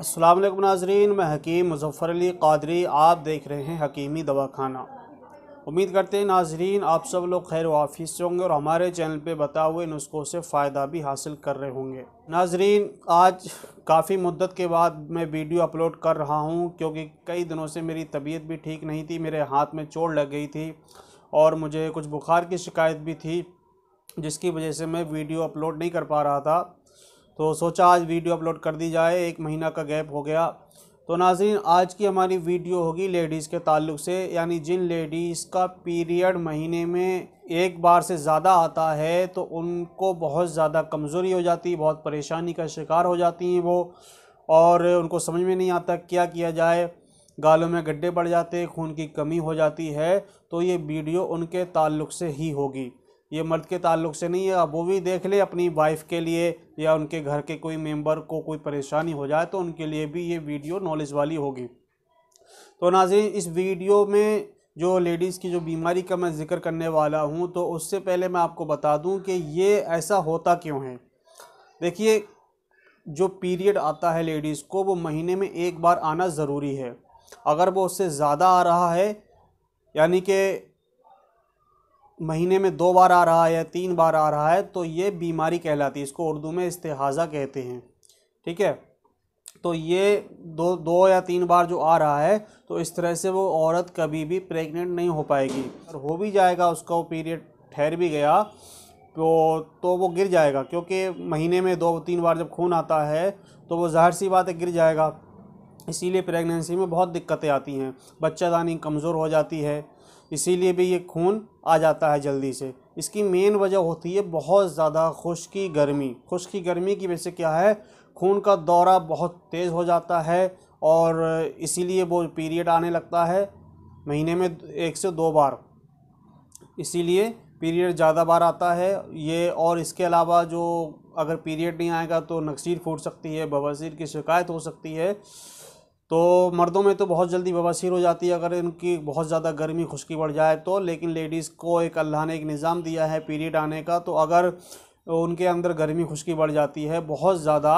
असलम नाजरीन मैं हकीम मुजफ़र अली कादरी आप देख रहे हैं हकीमी दवाखाना उम्मीद करते हैं नाजरीन आप सब लोग खैर वाफ़ी से होंगे और हमारे चैनल पे बताए हुए नुस्खों से फ़ायदा भी हासिल कर रहे होंगे नाजरीन आज काफ़ी मुद्दत के बाद मैं वीडियो अपलोड कर रहा हूँ क्योंकि कई दिनों से मेरी तबीयत भी ठीक नहीं थी मेरे हाथ में चोट लग गई थी और मुझे कुछ बुखार की शिकायत भी थी जिसकी वजह से मैं वीडियो अपलोड नहीं कर पा रहा था तो सोचा आज वीडियो अपलोड कर दी जाए एक महीना का गैप हो गया तो नाजीन आज की हमारी वीडियो होगी लेडीज़ के ताल्लुक से यानी जिन लेडीज़ का पीरियड महीने में एक बार से ज़्यादा आता है तो उनको बहुत ज़्यादा कमज़ोरी हो जाती है बहुत परेशानी का शिकार हो जाती हैं वो और उनको समझ में नहीं आता क्या किया जाए गालों में गड्ढे पड़ जाते खून की कमी हो जाती है तो ये वीडियो उनके ताल्लुक से ही होगी ये मर्द के ताल्लुक से नहीं है अब वो भी देख ले अपनी वाइफ के लिए या उनके घर के कोई मेंबर को कोई परेशानी हो जाए तो उनके लिए भी ये वीडियो नॉलेज वाली होगी तो नाजिन इस वीडियो में जो लेडीज़ की जो बीमारी का मैं जिक्र करने वाला हूँ तो उससे पहले मैं आपको बता दूँ कि ये ऐसा होता क्यों है देखिए जो पीरियड आता है लेडीज़ को वो महीने में एक बार आना ज़रूरी है अगर वो उससे ज़्यादा आ रहा है यानी कि महीने में दो बार आ रहा है या तीन बार आ रहा है तो ये बीमारी कहलाती है इसको उर्दू में इस्तेहाज़ा कहते हैं ठीक है तो ये दो दो या तीन बार जो आ रहा है तो इस तरह से वो औरत कभी भी प्रेग्नेंट नहीं हो पाएगी और हो भी जाएगा उसका वो पीरियड ठहर भी गया तो तो वो गिर जाएगा क्योंकि महीने में दो तीन बार जब खून आता है तो वो जाहिर सी बात है गिर जाएगा इसीलिए प्रेगनेंसी में बहुत दिक्कतें आती हैं बच्चादानी कमज़ोर हो जाती है इसीलिए भी ये खून आ जाता है जल्दी से इसकी मेन वजह होती है बहुत ज़्यादा खुश्की गर्मी खुश्की गर्मी की वजह से क्या है खून का दौरा बहुत तेज़ हो जाता है और इसीलिए वो पीरियड आने लगता है महीने में एक से दो बार इसीलिए पीरियड ज़्यादा बार आता है ये और इसके अलावा जो अगर पीरियड नहीं आएगा तो नक्सीर फूट सकती है बवासीर की शिकायत हो सकती है तो मर्दों में तो बहुत जल्दी बवासीर हो जाती है अगर इनकी बहुत ज़्यादा गर्मी खुश्की बढ़ जाए तो लेकिन लेडीज़ को एक अल्लाह ने एक निज़ाम दिया है पीरियड आने का तो अगर उनके अंदर गर्मी खुश्की बढ़ जाती है बहुत ज़्यादा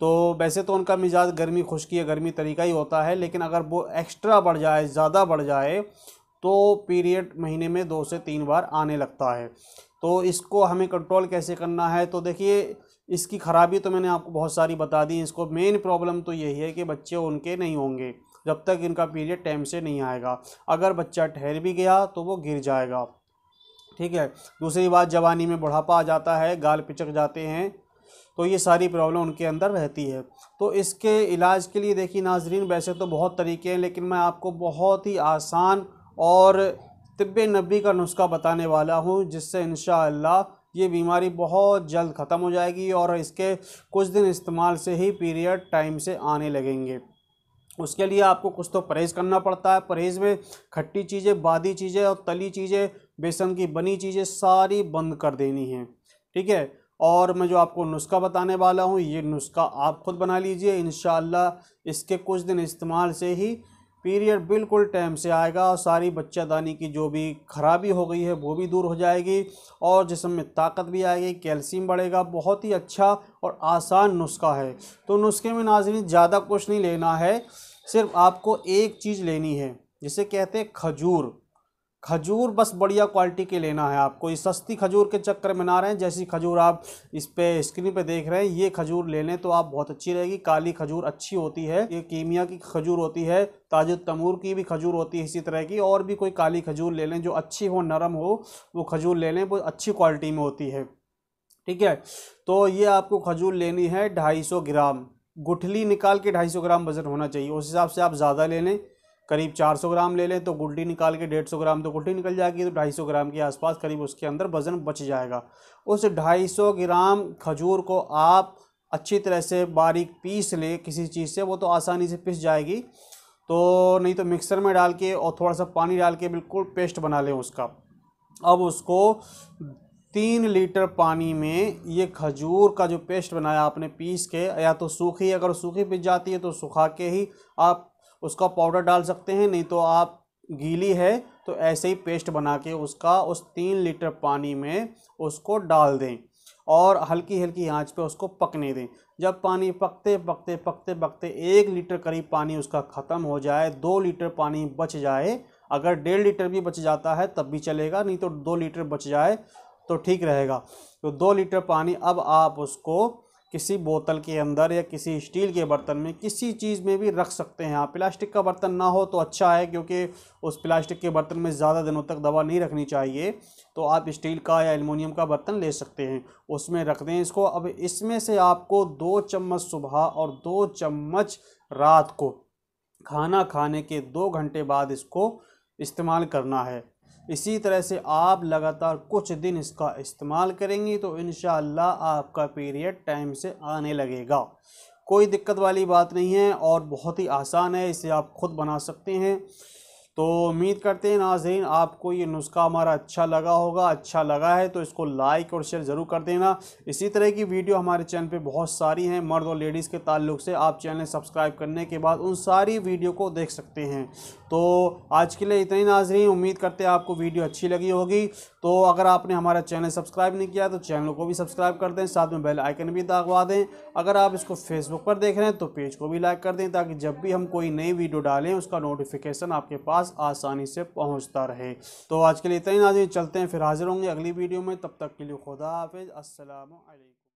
तो वैसे तो उनका मिजाज गर्मी खुश्की या गर्मी तरीका ही होता है लेकिन अगर वो एक्स्ट्रा बढ़ जाए ज़्यादा बढ़ जाए तो पीरियड महीने में दो से तीन बार आने लगता है तो इसको हमें कंट्रोल कैसे करना है तो देखिए इसकी ख़राबी तो मैंने आपको बहुत सारी बता दी इसको मेन प्रॉब्लम तो यही है कि बच्चे उनके नहीं होंगे जब तक इनका पीरियड टाइम से नहीं आएगा अगर बच्चा ठहर भी गया तो वो गिर जाएगा ठीक है दूसरी बात जवानी में बुढ़ापा आ जाता है गाल पिचक जाते हैं तो ये सारी प्रॉब्लम उनके अंदर रहती है तो इसके इलाज के लिए देखिए नाजरीन वैसे तो बहुत तरीके हैं लेकिन मैं आपको बहुत ही आसान और तिब्बे नबी का नुस्खा बताने वाला हूँ जिससे इन ये बीमारी बहुत जल्द ख़त्म हो जाएगी और इसके कुछ दिन इस्तेमाल से ही पीरियड टाइम से आने लगेंगे उसके लिए आपको कुछ तो परहेज़ करना पड़ता है परहेज़ में खट्टी चीज़ें बादी चीज़ें और तली चीज़ें बेसन की बनी चीज़ें सारी बंद कर देनी हैं ठीक है और मैं जो आपको नुस्खा बताने वाला हूँ ये नुस्खा आप ख़ुद बना लीजिए इन इसके कुछ दिन इस्तेमाल से ही पीरियड बिल्कुल टाइम से आएगा और सारी बच्चादानी की जो भी खराबी हो गई है वो भी दूर हो जाएगी और जिसम में ताकत भी आएगी कैल्शियम बढ़ेगा बहुत ही अच्छा और आसान नुस्खा है तो नुस्खे में नाजरी ज़्यादा कुछ नहीं लेना है सिर्फ आपको एक चीज़ लेनी है जिसे कहते हैं खजूर खजूर बस बढ़िया क्वालिटी के लेना है आपको ये सस्ती खजूर के चक्कर में ना रहे हैं जैसी खजूर आप इस पे स्क्रीन पे देख रहे हैं ये खजूर ले लें तो आप बहुत अच्छी रहेगी काली खजूर अच्छी होती है ये कीमिया की खजूर होती है ताज तमूर की भी खजूर होती है इसी तरह की और भी कोई काली खजूर ले लें जो अच्छी हो नरम हो वो खजूर ले लें वो अच्छी क्वालिटी में होती है ठीक है तो ये आपको खजूर लेनी है ढाई ग्राम गुठली निकाल के ढाई ग्राम वजन होना चाहिए उस हिसाब से आप ज़्यादा ले लें करीब 400 ग्राम ले लें तो गुड्डी निकाल के 150 ग्राम तो गुड्डी निकल जाएगी तो 250 ग्राम के आसपास करीब उसके अंदर वज़न बच जाएगा उस 250 ग्राम खजूर को आप अच्छी तरह से बारीक पीस लें किसी चीज़ से वो तो आसानी से पिस जाएगी तो नहीं तो मिक्सर में डाल के और थोड़ा सा पानी डाल के बिल्कुल पेस्ट बना लें उसका अब उसको तीन लीटर पानी में ये खजूर का जो पेस्ट बनाया आपने पीस के या तो सूखी अगर सूखी पिस जाती है तो सुखा के ही आप उसका पाउडर डाल सकते हैं नहीं तो आप गीली है तो ऐसे ही पेस्ट बना के उसका उस तीन लीटर पानी में उसको डाल दें और हल्की हल्की आंच पे उसको पकने दें जब पानी पकते पकते पकते पकते एक लीटर करीब पानी उसका ख़त्म हो जाए दो लीटर पानी बच जाए अगर डेढ़ लीटर भी बच जाता है तब भी चलेगा नहीं तो दो लीटर बच जाए तो ठीक रहेगा तो दो लीटर पानी अब आप उसको किसी बोतल के अंदर या किसी स्टील के बर्तन में किसी चीज़ में भी रख सकते हैं आप प्लास्टिक का बर्तन ना हो तो अच्छा है क्योंकि उस प्लास्टिक के बर्तन में ज़्यादा दिनों तक दवा नहीं रखनी चाहिए तो आप स्टील का या एलमोनियम का बर्तन ले सकते हैं उसमें रख दें इसको अब इसमें से आपको दो चम्मच सुबह और दो चम्मच रात को खाना खाने के दो घंटे बाद इसको इस्तेमाल करना है इसी तरह से आप लगातार कुछ दिन इसका इस्तेमाल करेंगी तो इन आपका पीरियड टाइम से आने लगेगा कोई दिक्कत वाली बात नहीं है और बहुत ही आसान है इसे आप खुद बना सकते हैं तो उम्मीद करते हैं नाजरीन आपको ये नुस्खा हमारा अच्छा लगा होगा अच्छा लगा है तो इसको लाइक और शेयर ज़रूर कर देना इसी तरह की वीडियो हमारे चैनल पे बहुत सारी हैं मर्द और लेडीज़ के ताल्लुक से आप चैनल सब्सक्राइब करने के बाद उन सारी वीडियो को देख सकते हैं तो आज के लिए इतने नाजरीन उम्मीद करते हैं आपको वीडियो अच्छी लगी होगी तो अगर आपने हमारा चैनल सब्सक्राइब नहीं किया तो चैनल को भी सब्सक्राइब कर दें साथ में बेल आइकन भी दागवा दें अगर आप इसको फेसबुक पर देख रहे हैं तो पेज को भी लाइक कर दें ताकि जब भी हम कोई नई वीडियो डालें उसका नोटिफिकेशन आपके पास आसानी से पहुंचता रहे तो आज के लिए इतना ही नाजी चलते हैं फिर हाजिर होंगे अगली वीडियो में तब तक के लिए खुदा हाफिज़ असलकम